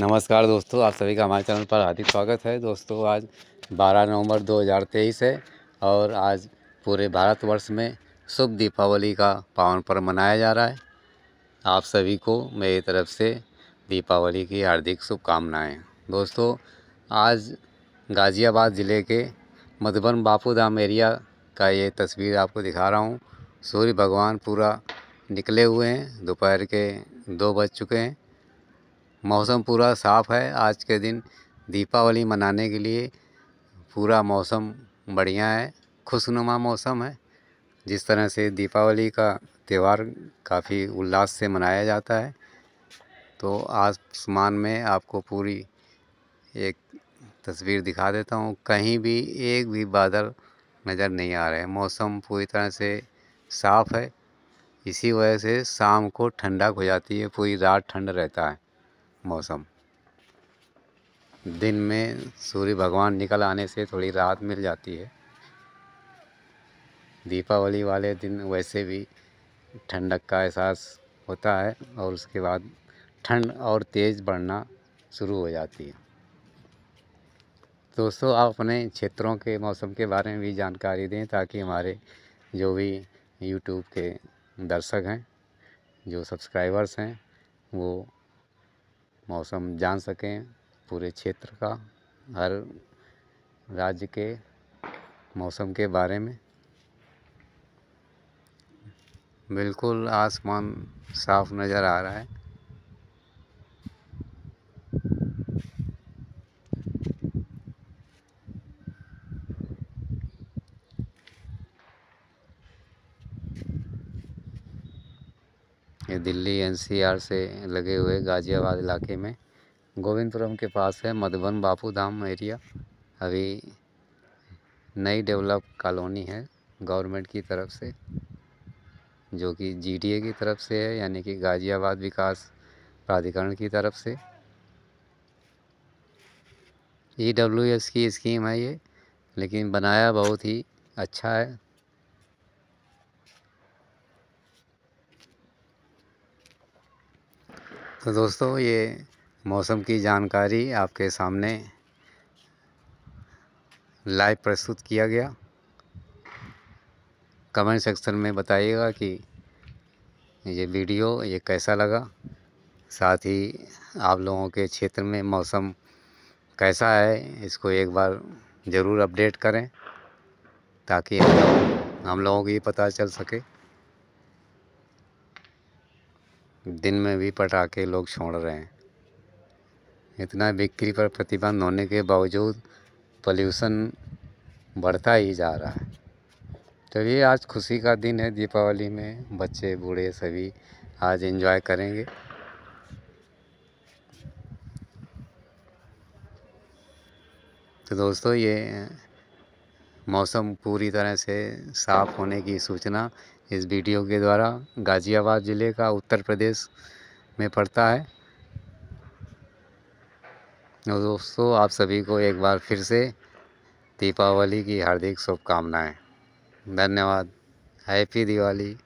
नमस्कार दोस्तों आप सभी का हमारे चैनल पर हार्दिक स्वागत है दोस्तों आज 12 नवंबर 2023 है और आज पूरे भारतवर्ष में शुभ दीपावली का पावन पर्व मनाया जा रहा है आप सभी को मेरी तरफ से दीपावली की हार्दिक शुभकामनाएँ दोस्तों आज गाज़ियाबाद ज़िले के मधुबन बापू धाम एरिया का ये तस्वीर आपको दिखा रहा हूँ सूर्य भगवान पूरा निकले हुए हैं दोपहर के दो बज चुके हैं मौसम पूरा साफ़ है आज के दिन दीपावली मनाने के लिए पूरा मौसम बढ़िया है खुशनुमा मौसम है जिस तरह से दीपावली का त्यौहार काफ़ी उल्लास से मनाया जाता है तो आसमान में आपको पूरी एक तस्वीर दिखा देता हूँ कहीं भी एक भी बादल नज़र नहीं आ रहे हैं मौसम पूरी तरह से साफ़ है इसी वजह से शाम को ठंडक हो जाती है पूरी रात ठंड रहता है मौसम दिन में सूर्य भगवान निकल आने से थोड़ी राहत मिल जाती है दीपावली वाले दिन वैसे भी ठंडक का एहसास होता है और उसके बाद ठंड और तेज़ बढ़ना शुरू हो जाती है दोस्तों आप अपने क्षेत्रों के मौसम के बारे में भी जानकारी दें ताकि हमारे जो भी यूट्यूब के दर्शक हैं जो सब्सक्राइबर्स हैं वो मौसम जान सकें पूरे क्षेत्र का हर राज्य के मौसम के बारे में बिल्कुल आसमान साफ़ नज़र आ रहा है दिल्ली एनसीआर से लगे हुए गाज़ियाबाद इलाके में गोविंदपुरम के पास है मधुबन बापू धाम एरिया अभी नई डेवलप कॉलोनी है गवर्नमेंट की तरफ से जो कि जीडीए की तरफ से है यानी कि गाज़ियाबाद विकास प्राधिकरण की तरफ से ई डब्ल्यू एस की स्कीम है ये लेकिन बनाया बहुत ही अच्छा है तो दोस्तों ये मौसम की जानकारी आपके सामने लाइव प्रस्तुत किया गया कमेंट सेक्शन में बताइएगा कि ये वीडियो ये कैसा लगा साथ ही आप लोगों के क्षेत्र में मौसम कैसा है इसको एक बार ज़रूर अपडेट करें ताकि हम लोगों को ये पता चल सके दिन में भी पटाखे लोग छोड़ रहे हैं इतना बिक्री पर प्रतिबंध होने के बावजूद पॉल्यूशन बढ़ता ही जा रहा है चलिए ये आज खुशी का दिन है दीपावली में बच्चे बूढ़े सभी आज एंजॉय करेंगे तो दोस्तों ये मौसम पूरी तरह से साफ़ होने की सूचना इस वीडियो के द्वारा गाज़ियाबाद ज़िले का उत्तर प्रदेश में पड़ता है तो दोस्तों आप सभी को एक बार फिर से दीपावली की हार्दिक शुभकामनाएँ धन्यवाद हैप्पी दिवाली